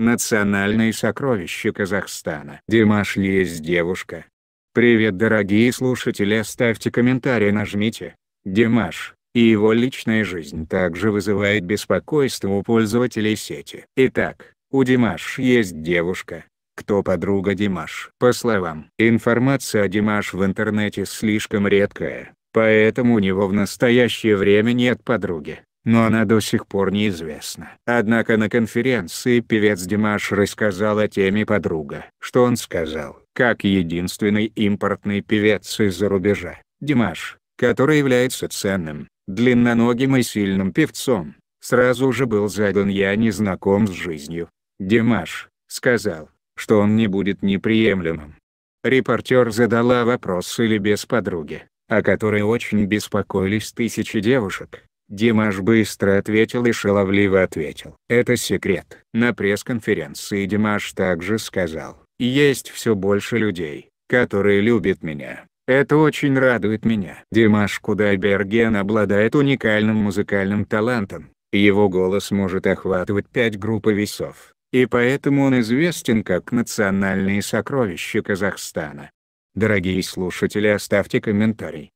Национальные сокровища Казахстана. Димаш ли есть девушка. Привет дорогие слушатели оставьте комментарий нажмите. Димаш и его личная жизнь также вызывает беспокойство у пользователей сети. Итак, у Димаш есть девушка. Кто подруга Димаш? По словам, информация о Димаш в интернете слишком редкая, поэтому у него в настоящее время нет подруги но она до сих пор неизвестна. Однако на конференции певец Димаш рассказал о теме подруга. Что он сказал? Как единственный импортный певец из-за рубежа, Димаш, который является ценным, длинноногим и сильным певцом, сразу же был задан «Я не знаком с жизнью». Димаш сказал, что он не будет неприемлемым. Репортер задала вопрос или без подруги, о которой очень беспокоились тысячи девушек. Димаш быстро ответил и шаловливо ответил. Это секрет. На пресс-конференции Димаш также сказал, есть все больше людей, которые любят меня. Это очень радует меня. Димаш Кудайберген обладает уникальным музыкальным талантом. Его голос может охватывать пять группы весов, и поэтому он известен как национальное сокровище Казахстана. Дорогие слушатели оставьте комментарий,